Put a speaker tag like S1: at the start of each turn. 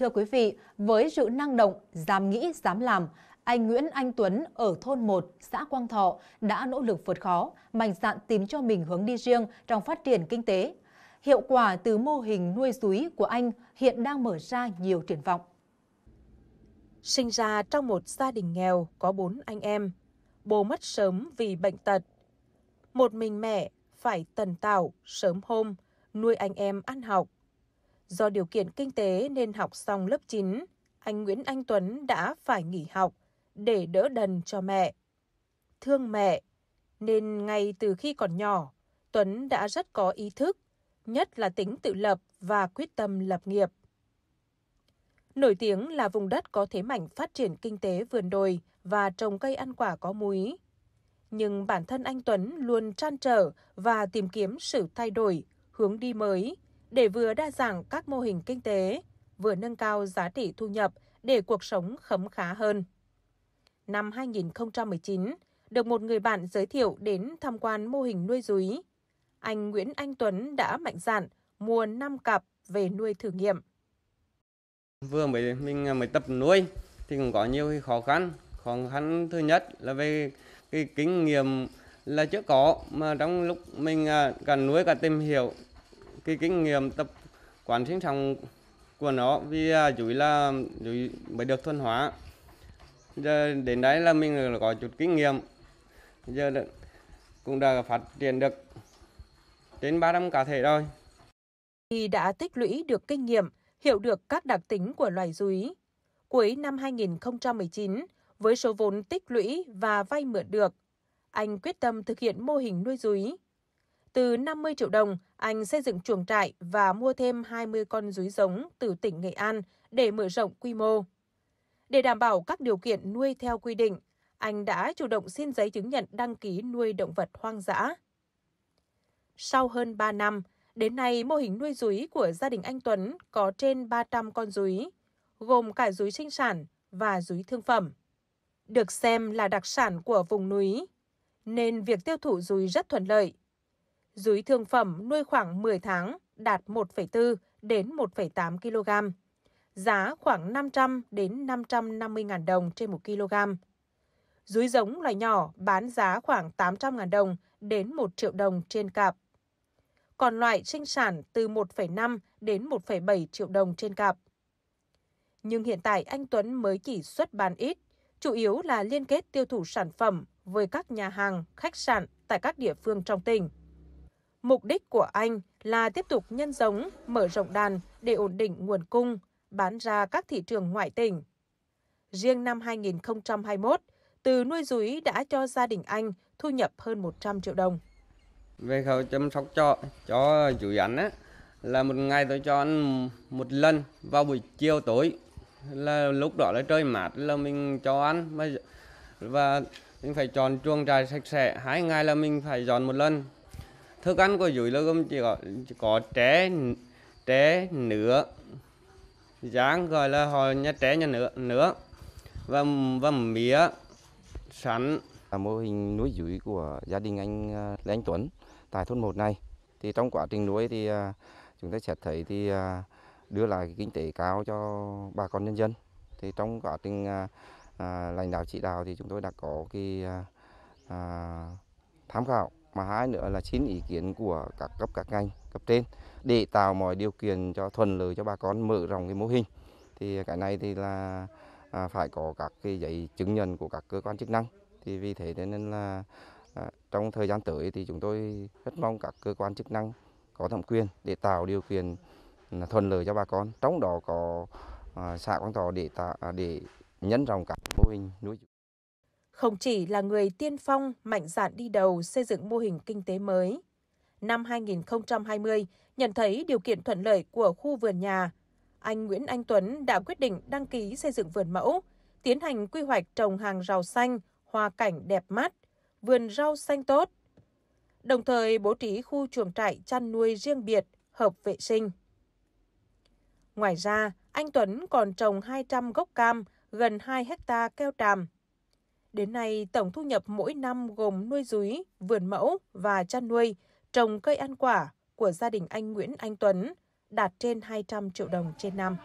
S1: Thưa quý vị, với sự năng động, dám nghĩ, dám làm, anh Nguyễn Anh Tuấn ở thôn 1, xã Quang Thọ đã nỗ lực vượt khó, mạnh dạn tìm cho mình hướng đi riêng trong phát triển kinh tế. Hiệu quả từ mô hình nuôi rúi của anh hiện đang mở ra nhiều triển vọng. Sinh ra trong một gia đình nghèo có bốn anh em, bố mất sớm vì bệnh tật. Một mình mẹ phải tần tảo sớm hôm, nuôi anh em ăn học Do điều kiện kinh tế nên học xong lớp 9, anh Nguyễn Anh Tuấn đã phải nghỉ học để đỡ đần cho mẹ. Thương mẹ, nên ngay từ khi còn nhỏ, Tuấn đã rất có ý thức, nhất là tính tự lập và quyết tâm lập nghiệp. Nổi tiếng là vùng đất có thế mạnh phát triển kinh tế vườn đồi và trồng cây ăn quả có múi. Nhưng bản thân anh Tuấn luôn trăn trở và tìm kiếm sự thay đổi, hướng đi mới – để vừa đa dạng các mô hình kinh tế, vừa nâng cao giá trị thu nhập để cuộc sống khấm khá hơn. Năm 2019, được một người bạn giới thiệu đến tham quan mô hình nuôi rúi. Anh Nguyễn Anh Tuấn đã mạnh dạn mua 5 cặp về nuôi thử nghiệm.
S2: Vừa mới mình à, mới tập nuôi thì cũng có nhiều khó khăn. Khó khăn thứ nhất là về cái kinh nghiệm là chưa có mà trong lúc mình à, cần nuôi cả tìm hiểu cái kinh nghiệm tập quán sinh trồng của nó vì dưới à, là dưới mới được thuần hóa giờ đến đấy là mình có chút kinh nghiệm giờ cũng đã phát triển được trên 300 cá thể rồi
S1: khi đã tích lũy được kinh nghiệm hiểu được các đặc tính của loài rúi cuối năm 2019 với số vốn tích lũy và vay mượn được anh quyết tâm thực hiện mô hình nuôi rúi từ 50 triệu đồng, anh xây dựng chuồng trại và mua thêm 20 con rúi giống từ tỉnh Nghệ An để mở rộng quy mô. Để đảm bảo các điều kiện nuôi theo quy định, anh đã chủ động xin giấy chứng nhận đăng ký nuôi động vật hoang dã. Sau hơn 3 năm, đến nay mô hình nuôi rúi của gia đình anh Tuấn có trên 300 con rúi, gồm cả rúi sinh sản và rúi thương phẩm. Được xem là đặc sản của vùng núi, nên việc tiêu thụ rúi rất thuận lợi dưới thương phẩm nuôi khoảng 10 tháng đạt 1,4 đến 1,8 kg. Giá khoảng 500 đến 550 000 đồng trên 1 kg. Dưới giống loài nhỏ bán giá khoảng 800 000 đồng đến 1 triệu đồng trên cặp. Còn loại sinh sản từ 1,5 đến 1,7 triệu đồng trên cặp. Nhưng hiện tại anh Tuấn mới chỉ xuất bán ít, chủ yếu là liên kết tiêu thụ sản phẩm với các nhà hàng, khách sạn tại các địa phương trong tỉnh. Mục đích của anh là tiếp tục nhân giống, mở rộng đàn để ổn định nguồn cung, bán ra các thị trường ngoại tỉnh. Riêng năm 2021, từ nuôi rúi đã cho gia đình anh thu nhập hơn 100 triệu đồng.
S2: Về khẩu chăm sóc cho cho chủ ảnh á là một ngày tôi cho ăn một lần vào buổi chiều tối là lúc đó là trời mát là mình cho ăn và mình phải chọn chuồng trại sạch sẽ hai ngày là mình phải dọn một lần thức ăn của dúi là gồm chỉ có, chỉ có tré tré nứa dáng gọi là họ nhà tré nhà nứa nứa và và mía
S3: sắn là mô hình nuôi dúi của gia đình anh à, Lê Anh Tuấn tại thôn 1 này thì trong quá trình nuôi thì à, chúng ta sẽ thấy thì à, đưa lại cái kinh tế cao cho bà con nhân dân thì trong quá trình lãnh đạo chỉ đạo thì chúng tôi đã có cái tham khảo mà hai nữa là xin ý kiến của các cấp các ngành cấp trên để tạo mọi điều kiện cho thuận lợi cho bà con mở rộng cái mô hình thì cái này thì là à, phải có các cái giấy chứng nhận của các cơ quan chức năng thì vì thế nên là à, trong thời gian tới thì chúng tôi rất mong các cơ quan chức năng có thẩm quyền để tạo điều kiện ừ, thuận lợi cho bà con trong đó có à, xã Quang Thọ để tạo à, để nhân rộng các mô hình nuôi
S1: không chỉ là người tiên phong mạnh dạn đi đầu xây dựng mô hình kinh tế mới. Năm 2020, nhận thấy điều kiện thuận lợi của khu vườn nhà, anh Nguyễn Anh Tuấn đã quyết định đăng ký xây dựng vườn mẫu, tiến hành quy hoạch trồng hàng rào xanh, hoa cảnh đẹp mắt, vườn rau xanh tốt. Đồng thời bố trí khu chuồng trại chăn nuôi riêng biệt, hợp vệ sinh. Ngoài ra, anh Tuấn còn trồng 200 gốc cam, gần 2 hecta keo tràm, Đến nay, tổng thu nhập mỗi năm gồm nuôi dúi, vườn mẫu và chăn nuôi, trồng cây ăn quả của gia đình anh Nguyễn Anh Tuấn đạt trên 200 triệu đồng trên năm.